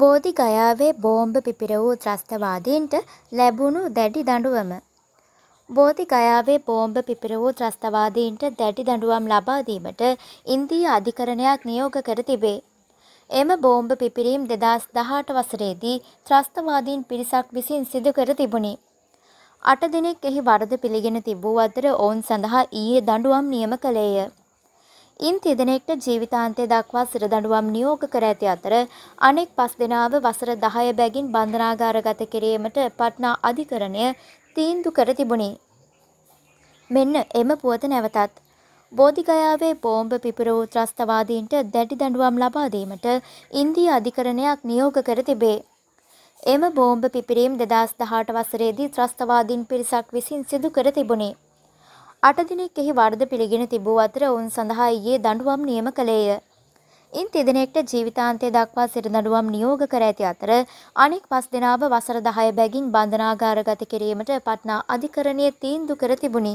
බෝධි ගයාවේ බෝම්බ පිපිර වූ ත්‍රස්තවාදීන්ට ලැබුණු දැඩි දඬුවම. බෝධි ගයාවේ බෝම්බ පිපිර වූ ත්‍රස්තවාදීන්ට දැඩි දඬුවම් ලබා දීමට ඉන්දීය අධිකරණයක් නියෝග කර තිබේ. එම බෝම්බ පිපිරීම් 2018 වසරේදී ත්‍රස්තවාදීන් පිරිසක් විසින් සිදු කර තිබුණි. අට දෙනෙක් එහි වරද පිළිගෙන තිබූ අතර ඔවුන් සඳහා ඊයේ දඬුවම් නියම කළේය. ඉන් තිදෙනෙක්ට ජීවිතාන්තය දක්වා සිරදඬුවම් නියෝග කර ඇති අතර අනෙක් පස් දෙනාව වසර දහය බැගින් බන්ධනාගාරගත කිරීමට පට්නා අධිකරණය තීන්දු කර තිබුණි. මෙන්න එම පුවත නැවතත්. බෝධිගයාවේ බෝම්භ පිපිර වූ ත්‍රස්තවාදීන්ට දැඩි දඬුවම් ලබාදීමට ඉන්දී අධිකරණයක් නියෝග කර තිබේ. එම බෝම්භ පිපිරීම් දෙදස් දහට වසරේදී ත්‍රස්තවාදීන් පිරිසක් විසින් සිදු කර තිබුණේ. අට දිනෙක් එහි වර්ධ පිළිගෙන තිබූ අතර ඔවුන් සඳහා ඊයේ දඬුවම් නියම කළේය. ඉන් තිදෙනෙක්ට ජීවිතාන්තය දක්වා සිරදඬුවම් නියෝග කර ඇති අතර අනෙක් පස් දෙනාව වසර 10 බැගින් බන්ධනාගාරගත කිරීමට පට්නා අධිකරණයේ තීන්දුව කර තිබුණි.